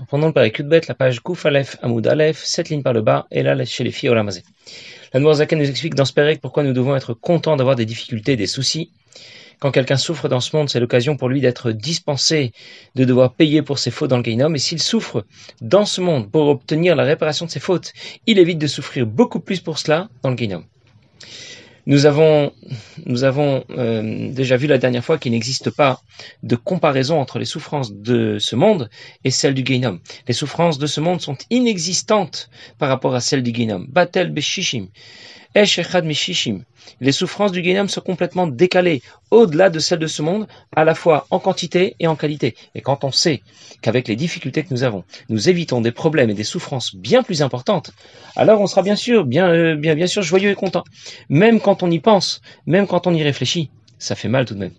reprenons le par bête, la page Kouf Aleph, Amoud Aleph, 7 lignes par le bas, et là chez les filles Olamazé. La La nous explique dans ce Pérec pourquoi nous devons être contents d'avoir des difficultés, des soucis. Quand quelqu'un souffre dans ce monde, c'est l'occasion pour lui d'être dispensé de devoir payer pour ses fautes dans le Gaïnom. Et s'il souffre dans ce monde pour obtenir la réparation de ses fautes, il évite de souffrir beaucoup plus pour cela dans le Gaïnom. Nous avons, nous avons euh, déjà vu la dernière fois qu'il n'existe pas de comparaison entre les souffrances de ce monde et celles du homme. Les souffrances de ce monde sont inexistantes par rapport à celles du guénum. « Batel Beshishim. Les souffrances du Guénam sont complètement décalées au-delà de celles de ce monde, à la fois en quantité et en qualité. Et quand on sait qu'avec les difficultés que nous avons, nous évitons des problèmes et des souffrances bien plus importantes, alors on sera bien sûr, bien, euh, bien, bien sûr joyeux et content. Même quand on y pense, même quand on y réfléchit, ça fait mal tout de même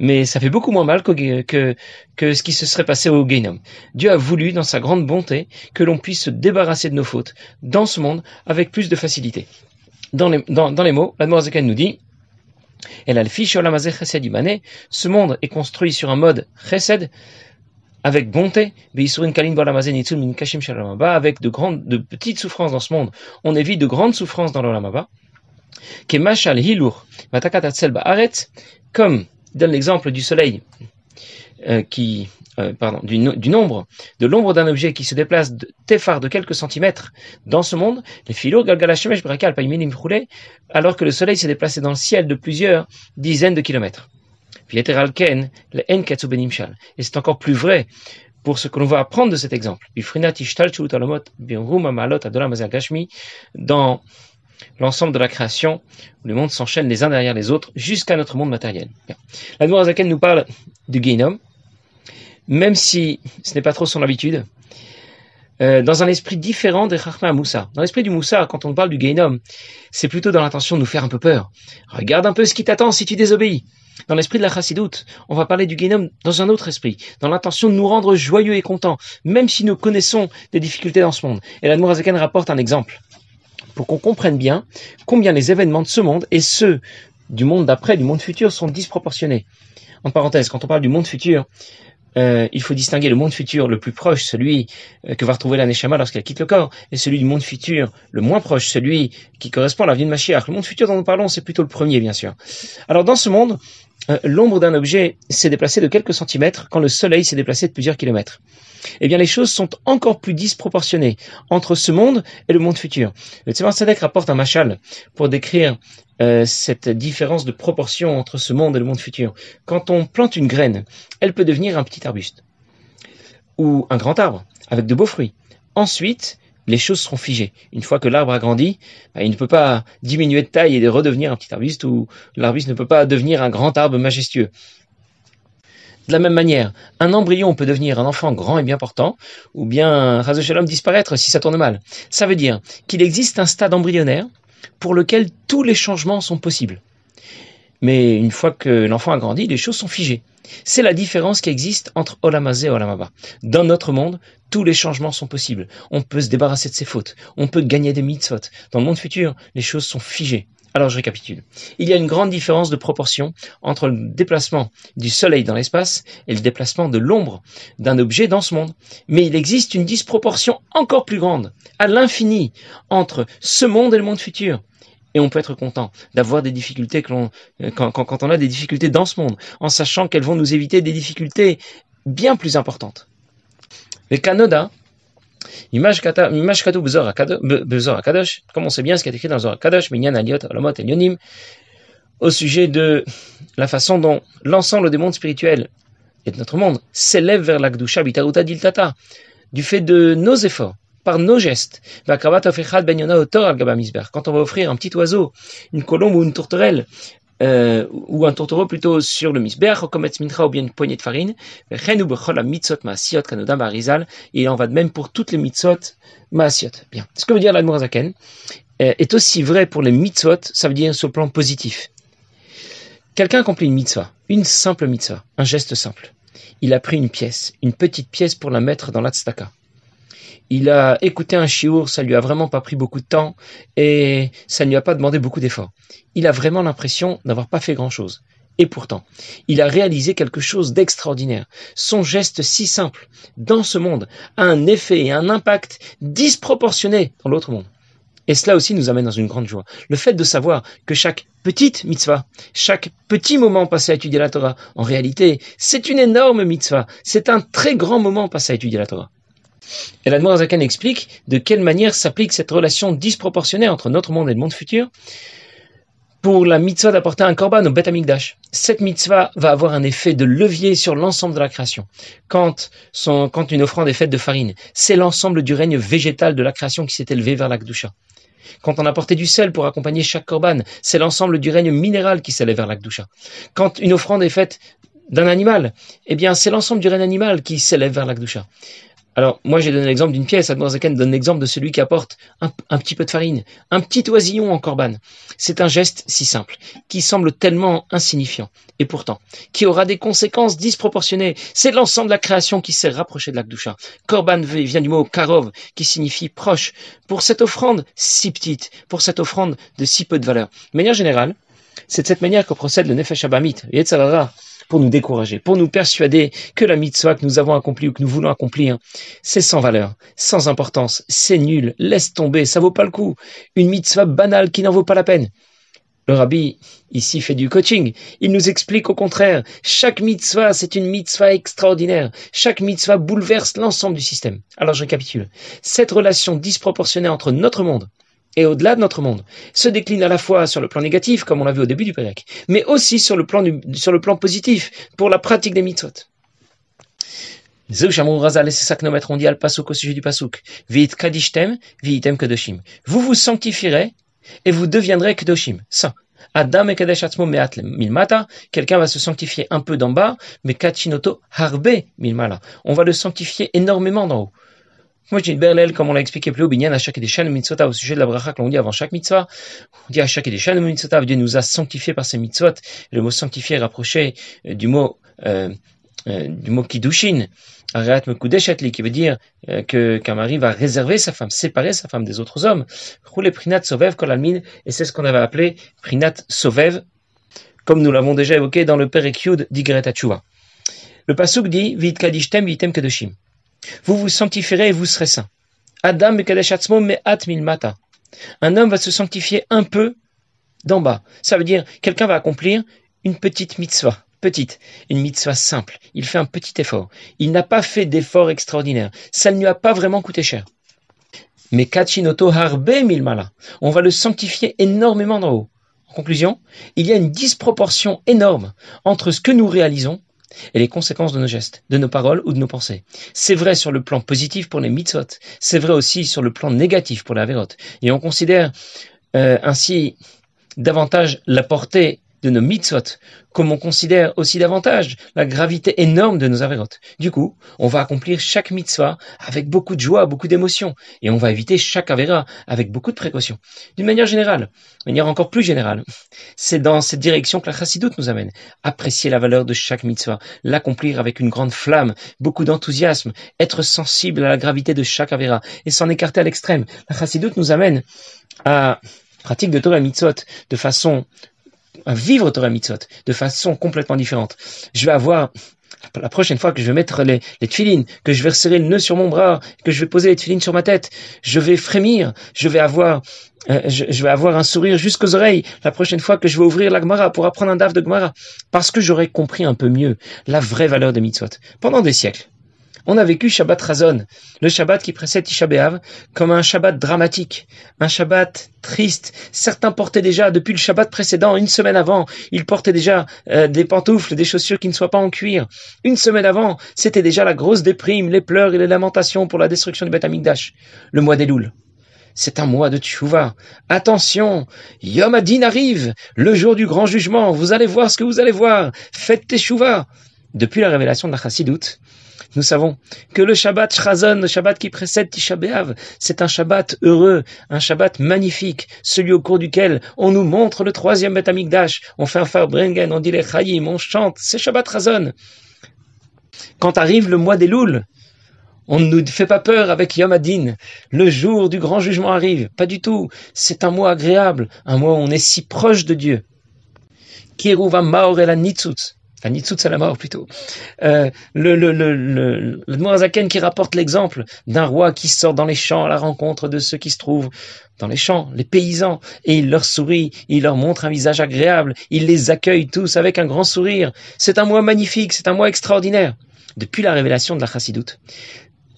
mais ça fait beaucoup moins mal que, que, ce qui se serait passé au gainum. Dieu a voulu, dans sa grande bonté, que l'on puisse se débarrasser de nos fautes dans ce monde avec plus de facilité dans les, dans, dans les mots, nous dit ce monde est construit sur un mode chesed, avec bonté, avec de grandes, de petites souffrances dans ce monde, on évite de grandes souffrances dans l'olamaba. Comme donne l'exemple du soleil euh, qui euh, pardon, du, nombre, de l'ombre d'un objet qui se déplace de de quelques centimètres dans ce monde, les philo alors que le soleil s'est déplacé dans le ciel de plusieurs dizaines de kilomètres. Ben Et c'est encore plus vrai pour ce que l'on va apprendre de cet exemple. Ben dans l'ensemble de la création, le monde s'enchaîne les uns derrière les autres jusqu'à notre monde matériel. La Nourazaken nous parle du Génome, même si ce n'est pas trop son habitude, euh, dans un esprit différent des Chachma Moussa. Dans l'esprit du Moussa, quand on parle du Gainom, c'est plutôt dans l'intention de nous faire un peu peur. Regarde un peu ce qui t'attend si tu désobéis. Dans l'esprit de la Chassidoute, on va parler du Gainom dans un autre esprit, dans l'intention de nous rendre joyeux et contents, même si nous connaissons des difficultés dans ce monde. Et la Nourazaken rapporte un exemple pour qu'on comprenne bien combien les événements de ce monde et ceux du monde d'après, du monde futur, sont disproportionnés. En parenthèse, quand on parle du monde futur, euh, il faut distinguer le monde futur le plus proche, celui euh, que va retrouver la lorsqu'elle quitte le corps, et celui du monde futur le moins proche, celui qui correspond à la vie de Mashiach. Le monde futur dont nous parlons, c'est plutôt le premier, bien sûr. Alors dans ce monde, euh, l'ombre d'un objet s'est déplacée de quelques centimètres quand le Soleil s'est déplacé de plusieurs kilomètres. Eh bien, les choses sont encore plus disproportionnées entre ce monde et le monde futur. Le Tzemar Sadek rapporte un machal pour décrire euh, cette différence de proportion entre ce monde et le monde futur. Quand on plante une graine, elle peut devenir un petit arbuste ou un grand arbre avec de beaux fruits. Ensuite, les choses seront figées. Une fois que l'arbre a grandi, bah, il ne peut pas diminuer de taille et redevenir un petit arbuste ou l'arbuste ne peut pas devenir un grand arbre majestueux. De la même manière, un embryon peut devenir un enfant grand et bien portant, ou bien chez l'homme disparaître si ça tourne mal. Ça veut dire qu'il existe un stade embryonnaire pour lequel tous les changements sont possibles. Mais une fois que l'enfant a grandi, les choses sont figées. C'est la différence qui existe entre Olamazé et Olamaba. Dans notre monde, tous les changements sont possibles. On peut se débarrasser de ses fautes. On peut gagner des mitzvot. Dans le monde futur, les choses sont figées. Alors je récapitule. Il y a une grande différence de proportion entre le déplacement du Soleil dans l'espace et le déplacement de l'ombre d'un objet dans ce monde. Mais il existe une disproportion encore plus grande, à l'infini, entre ce monde et le monde futur et on peut être content d'avoir des difficultés euh, quand, on a des difficultés dans ce monde, en sachant qu'elles vont nous éviter des difficultés bien plus importantes. Mais Kanoda, comme on sait bien ce qui est écrit dans le Zohar Kadosh, au sujet de la façon dont l'ensemble des mondes spirituels et de notre monde s'élève vers l'Akdusha Bitaruta Diltata, du fait de nos efforts, par nos gestes. Ben Quand on va offrir un petit oiseau, une colombe ou une tourterelle, euh, ou un tourtereau plutôt sur le misber, ou bien une poignée de farine, et on va de même pour toutes les mitzot Bien. Ce que veut dire l'admorazaken euh, est aussi vrai pour les mitzvot, ça veut dire sur le plan positif. Quelqu'un accomplit une mitzvah, une simple mitzvah, un geste simple. Il a pris une pièce, une petite pièce pour la mettre dans l'atstaka. Il a écouté un chiour, ça lui a vraiment pas pris beaucoup de temps et ça ne lui a pas demandé beaucoup d'efforts. Il a vraiment l'impression d'avoir pas fait grand chose. Et pourtant, il a réalisé quelque chose d'extraordinaire. Son geste si simple dans ce monde a un effet et un impact disproportionné dans l'autre monde. Et cela aussi nous amène dans une grande joie. Le fait de savoir que chaque petite mitzvah, chaque petit moment passé à étudier la Torah, en réalité, c'est une énorme mitzvah. C'est un très grand moment passé à étudier la Torah. Et la Zakan explique de quelle manière s'applique cette relation disproportionnée entre notre monde et le monde futur pour la mitzvah d'apporter un korban au Bet Cette mitzvah va avoir un effet de levier sur l'ensemble de la création. Quand, une offrande est faite de farine, c'est l'ensemble du règne végétal de la création qui s'est élevé vers l'Akdusha Quand on apportait du sel pour accompagner chaque korban, c'est l'ensemble du règne minéral qui s'élève vers l'Akdusha Quand une offrande est faite d'un animal, eh bien c'est l'ensemble du règne animal qui s'élève vers l'Akdusha alors, moi, j'ai donné l'exemple d'une pièce. Admorazaken donne l'exemple de celui qui apporte un, petit peu de farine, un petit oisillon en corban. C'est un geste si simple, qui semble tellement insignifiant, et pourtant, qui aura des conséquences disproportionnées. C'est l'ensemble de la création qui s'est rapprochée de l'Akdoucha. Corban vient du mot karov, qui signifie proche. Pour cette offrande si petite, pour cette offrande de si peu de valeur. De manière générale, c'est de cette manière que procède le Nefesh Abamit, Yetzalara, pour nous décourager, pour nous persuader que la mitzvah que nous avons accomplie ou que nous voulons accomplir, c'est sans valeur, sans importance, c'est nul, laisse tomber, ça vaut pas le coup. Une mitzvah banale qui n'en vaut pas la peine. Le rabbi, ici, fait du coaching. Il nous explique au contraire, chaque mitzvah, c'est une mitzvah extraordinaire. Chaque mitzvah bouleverse l'ensemble du système. Alors je récapitule. Cette relation disproportionnée entre notre monde, et au-delà de notre monde, se décline à la fois sur le plan négatif, comme on l'a vu au début du Pérec, mais aussi sur le plan, sur le plan positif, pour la pratique des mitzvot. Vous vous sanctifierez et vous deviendrez Kedoshim, saint. Adam et Kadesh Milmata, quelqu'un va se sanctifier un peu d'en bas, mais Kachinoto Harbe Milmala. On va le sanctifier énormément d'en haut dis Berlel, comme on l'a expliqué plus haut, Binyan, à chaque Mitzvot, au sujet de la bracha que l'on dit avant chaque mitzvah, on dit à chaque Mitzvot, Dieu nous a sanctifiés par ses mitzvot. Le mot sanctifié est rapproché euh, du mot, euh, euh, du mot kidushin, Mekudeshatli, qui veut dire euh, que qu'un mari va réserver sa femme, séparer sa femme des autres hommes. Roule Prinat Sovev Kolalmin, et c'est ce qu'on avait appelé Prinat Sovev, comme nous l'avons déjà évoqué dans le Perekyud d'Igret Le Pasuk dit, Vit Kadishtem, Vitem Kedoshim. Vous vous sanctifierez et vous serez saint. Adam Milmata. Un homme va se sanctifier un peu d'en bas. Ça veut dire quelqu'un va accomplir une petite mitzvah. Petite, une mitzvah simple. Il fait un petit effort. Il n'a pas fait d'effort extraordinaire. Ça ne lui a pas vraiment coûté cher. Mais Kachinoto Harbe Milmala. On va le sanctifier énormément d'en haut. En conclusion, il y a une disproportion énorme entre ce que nous réalisons et les conséquences de nos gestes, de nos paroles ou de nos pensées. C'est vrai sur le plan positif pour les mitzvot, c'est vrai aussi sur le plan négatif pour les vérote. Et on considère euh, ainsi davantage la portée de nos mitzvot, comme on considère aussi davantage la gravité énorme de nos averot. Du coup, on va accomplir chaque mitzvah avec beaucoup de joie, beaucoup d'émotion, et on va éviter chaque avera avec beaucoup de précaution. D'une manière générale, d'une manière encore plus générale, c'est dans cette direction que la chassidoute nous amène. Apprécier la valeur de chaque mitzvah, l'accomplir avec une grande flamme, beaucoup d'enthousiasme, être sensible à la gravité de chaque avera, et s'en écarter à l'extrême. La chassidoute nous amène à pratique de Torah Mitzvot de façon à vivre Torah Mitzvot de façon complètement différente. Je vais avoir la prochaine fois que je vais mettre les, les tefilines, que je vais resserrer le nœud sur mon bras, que je vais poser les tefilines sur ma tête, je vais frémir, je vais avoir, euh, je, vais avoir un sourire jusqu'aux oreilles la prochaine fois que je vais ouvrir la Gemara pour apprendre un daf de Gemara, parce que j'aurai compris un peu mieux la vraie valeur des mitzvot pendant des siècles. On a vécu Shabbat Razon, le Shabbat qui précède Tisha B'Av, comme un Shabbat dramatique, un Shabbat triste. Certains portaient déjà, depuis le Shabbat précédent, une semaine avant, ils portaient déjà euh, des pantoufles, des chaussures qui ne soient pas en cuir. Une semaine avant, c'était déjà la grosse déprime, les pleurs et les lamentations pour la destruction du Beth Amikdash, le mois des Louls c'est un mois de tchouva. Attention, Yom Adin arrive, le jour du grand jugement, vous allez voir ce que vous allez voir, faites tchouva. Depuis la révélation de la nous savons que le Shabbat Shazon, le Shabbat qui précède Tisha c'est un Shabbat heureux, un Shabbat magnifique, celui au cours duquel on nous montre le troisième Beth Amikdash, on fait un Farbrengen, on dit les Chayim, on chante, c'est Shabbat Shrazon. Quand arrive le mois des Louls, on ne nous fait pas peur avec Yom Adin. Le jour du grand jugement arrive. Pas du tout. C'est un mois agréable, un mois où on est si proche de Dieu. Kiruva Maorela la mort plutôt. Euh, le le, le, qui rapporte l'exemple d'un roi qui sort dans les champs à la rencontre de ceux qui se trouvent dans les champs, les paysans, et il leur sourit, il leur montre un visage agréable, il les accueille tous avec un grand sourire. C'est un mois magnifique, c'est un mois extraordinaire. Depuis la révélation de la chassidoute,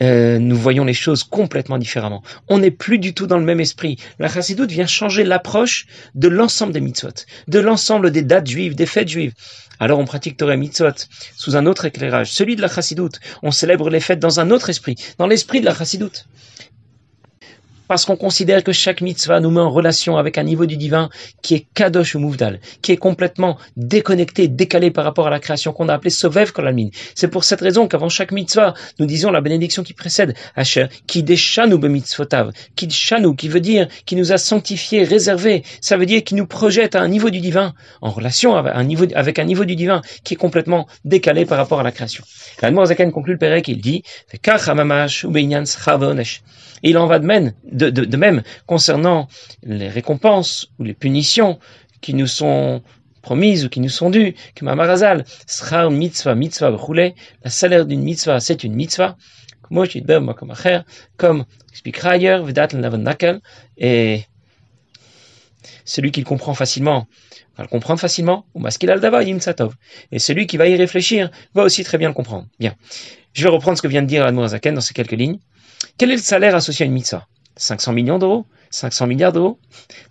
euh, nous voyons les choses complètement différemment. On n'est plus du tout dans le même esprit. La chassidoute vient changer l'approche de l'ensemble des mitzvot, de l'ensemble des dates juives, des fêtes juives. Alors on pratique Torah mitzvot sous un autre éclairage, celui de la chassidoute. On célèbre les fêtes dans un autre esprit, dans l'esprit de la chassidoute parce qu'on considère que chaque mitzvah nous met en relation avec un niveau du divin qui est kadosh ou mouvdal, qui est complètement déconnecté, décalé par rapport à la création qu'on a appelée sovev kolamin. C'est pour cette raison qu'avant chaque mitzvah, nous disons la bénédiction qui précède, Asher, qui bemitzvotav, qui déchanou, qui veut dire qui nous a sanctifiés, réservés, ça veut dire qui nous projette à un niveau du divin, en relation avec un niveau, avec un niveau du divin qui est complètement décalé par rapport à la création. L'Admor Zaken conclut le Pérec, il dit, il en va de même de, même, concernant les récompenses ou les punitions qui nous sont promises ou qui nous sont dues, que marazal sera mitzvah, mitzvah, roulé, la salaire d'une mitzvah, c'est une mitzvah, comme expliquera ailleurs, et celui qui le comprend facilement va le comprendre facilement, ou maskil al satov. et celui qui va y réfléchir va aussi très bien le comprendre. Bien, je vais reprendre ce que vient de dire Zaken dans ces quelques lignes. Quel est le salaire associé à une mitzvah 500 millions d'euros 500 milliards d'euros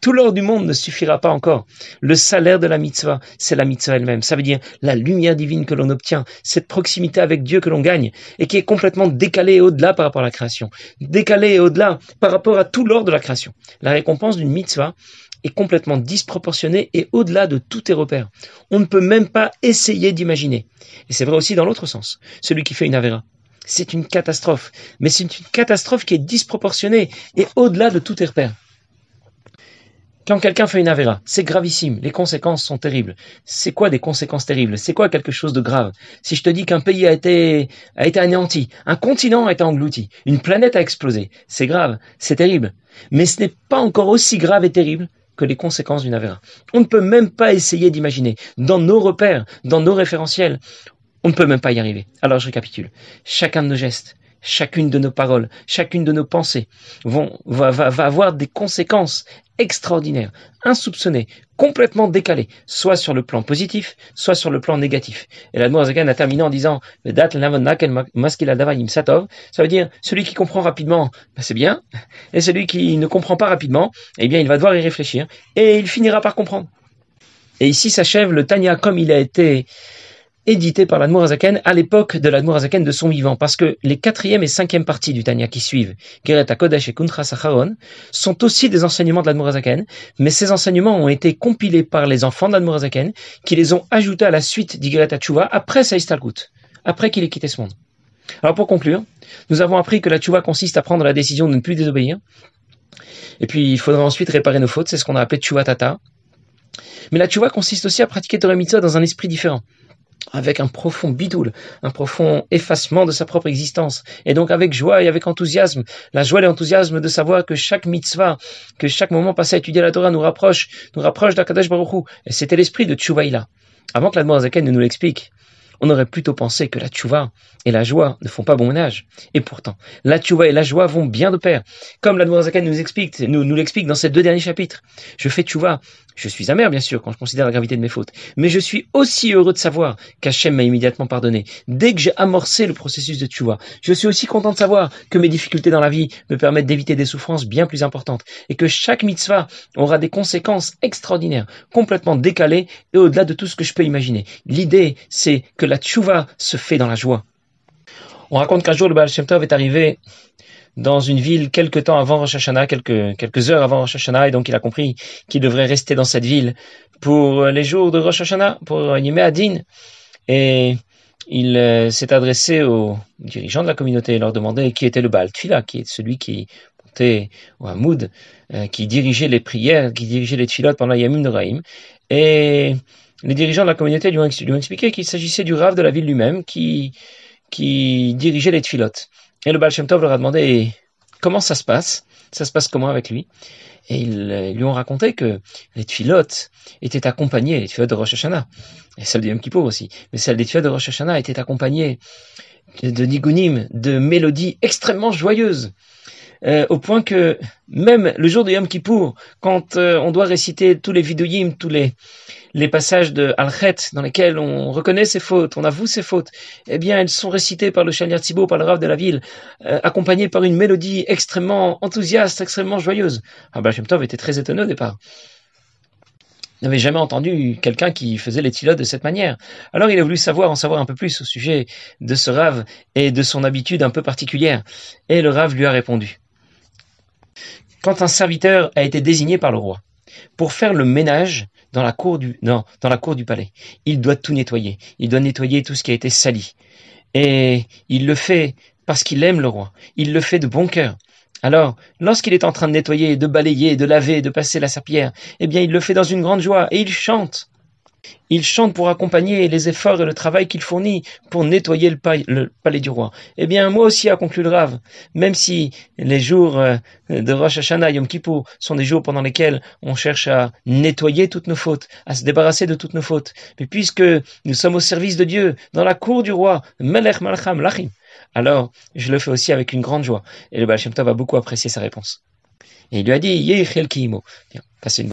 Tout l'or du monde ne suffira pas encore. Le salaire de la mitzvah, c'est la mitzvah elle-même. Ça veut dire la lumière divine que l'on obtient, cette proximité avec Dieu que l'on gagne et qui est complètement décalée au-delà par rapport à la création. Décalée et au-delà par rapport à tout l'or de la création. La récompense d'une mitzvah est complètement disproportionnée et au-delà de tous tes repères. On ne peut même pas essayer d'imaginer. Et c'est vrai aussi dans l'autre sens. Celui qui fait une avéra, c'est une catastrophe. Mais c'est une catastrophe qui est disproportionnée et au-delà de tout tes repères. Quand quelqu'un fait une avéra, c'est gravissime, les conséquences sont terribles. C'est quoi des conséquences terribles C'est quoi quelque chose de grave Si je te dis qu'un pays a été, a été anéanti, un continent a été englouti, une planète a explosé, c'est grave, c'est terrible. Mais ce n'est pas encore aussi grave et terrible que les conséquences d'une avéra. On ne peut même pas essayer d'imaginer. Dans nos repères, dans nos référentiels, on ne peut même pas y arriver. Alors je récapitule. Chacun de nos gestes, chacune de nos paroles, chacune de nos pensées vont, va, avoir des conséquences extraordinaires, insoupçonnées, complètement décalées, soit sur le plan positif, soit sur le plan négatif. Et la Zagan a terminé en disant ça veut dire celui qui comprend rapidement, ben, c'est bien, et celui qui ne comprend pas rapidement, eh bien il va devoir y réfléchir, et il finira par comprendre. Et ici s'achève le Tanya comme il a été édité par l'Admour à l'époque de l'Admour de son vivant, parce que les quatrième et cinquième parties du Tanya qui suivent, Gereta Kodesh et Kuntra Sacharon, sont aussi des enseignements de l'Admour Azaken, mais ces enseignements ont été compilés par les enfants de l'Admour qui les ont ajoutés à la suite d'Igret Tchouva après Saïstalkut, après qu'il ait quitté ce monde. Alors pour conclure, nous avons appris que la Tchouva consiste à prendre la décision de ne plus désobéir, et puis il faudra ensuite réparer nos fautes, c'est ce qu'on a appelé Tata. Mais la Tchouva consiste aussi à pratiquer Torah dans un esprit différent avec un profond bidoul, un profond effacement de sa propre existence. Et donc avec joie et avec enthousiasme, la joie et l'enthousiasme de savoir que chaque mitzvah, que chaque moment passé à étudier la Torah nous rapproche, nous rapproche Baruch Et c'était l'esprit de Tchouvaïla. Avant que la Zaken ne nous l'explique, on aurait plutôt pensé que la tchouva et la joie ne font pas bon ménage. Et pourtant, la tchouva et la joie vont bien de pair. Comme la Zaken nous explique, nous, nous l'explique dans ces deux derniers chapitres. Je fais tchouva je suis amer, bien sûr, quand je considère la gravité de mes fautes, mais je suis aussi heureux de savoir qu'Hachem m'a immédiatement pardonné, dès que j'ai amorcé le processus de Tchouva. Je suis aussi content de savoir que mes difficultés dans la vie me permettent d'éviter des souffrances bien plus importantes, et que chaque mitzvah aura des conséquences extraordinaires, complètement décalées et au-delà de tout ce que je peux imaginer. L'idée, c'est que la Tchouva se fait dans la joie. On raconte qu'un jour, le Baal Shem Tov est arrivé dans une ville quelque temps avant Rosh Hashanah, quelques, quelques heures avant Rosh Hashanah, et donc il a compris qu'il devrait rester dans cette ville pour les jours de Rosh Hashanah, pour animer Adin. Et il euh, s'est adressé aux dirigeants de la communauté et leur demandait qui était le Baal Tfila, qui est celui qui montait au Hamoud, euh, qui dirigeait les prières, qui dirigeait les Tfilot pendant Yamun Raïm. Et les dirigeants de la communauté lui ont, expliqué qu'il s'agissait du Rav de la ville lui-même qui, qui dirigeait les Tfilot. Et le Baal Tov leur a demandé comment ça se passe, ça se passe comment avec lui. Et ils euh, lui ont raconté que les tuilotes étaient accompagnées, les tuilotes de Rosh Hashanah, et celles de Yom Kippur aussi, mais celles des tuilotes de Rosh Hashanah étaient accompagnées de, de de mélodies extrêmement joyeuses. Euh, au point que même le jour de Yom Kippour, quand euh, on doit réciter tous les vidouïms, tous les, passages de al dans lesquels on reconnaît ses fautes, on avoue ses fautes, eh bien elles sont récitées par le Chalier Thibault, par le rave de la ville, euh, accompagnées par une mélodie extrêmement enthousiaste, extrêmement joyeuse. Ah ben, bah, Shem Tov était très étonné au départ n'avait jamais entendu quelqu'un qui faisait les tilots de cette manière. Alors il a voulu savoir, en savoir un peu plus au sujet de ce rave et de son habitude un peu particulière. Et le rave lui a répondu. Quand un serviteur a été désigné par le roi pour faire le ménage dans la cour du, dans la cour du palais, il doit tout nettoyer. Il doit nettoyer tout ce qui a été sali. Et il le fait parce qu'il aime le roi. Il le fait de bon cœur. Alors, lorsqu'il est en train de nettoyer, de balayer, de laver, de passer la serpillière, eh bien, il le fait dans une grande joie et il chante. Il chante pour accompagner les efforts et le travail qu'il fournit pour nettoyer le, palais, du roi. Eh bien, moi aussi, a conclu le Rav, même si les jours euh, de Rosh Hashanah, Yom Kippur, sont des jours pendant lesquels on cherche à nettoyer toutes nos fautes, à se débarrasser de toutes nos fautes, mais puisque nous sommes au service de Dieu, dans la cour du roi, Melech Malcham Lachim, alors je le fais aussi avec une grande joie. Et le Baal Shem a beaucoup apprécié sa réponse. Et il lui a dit, Yehi passez une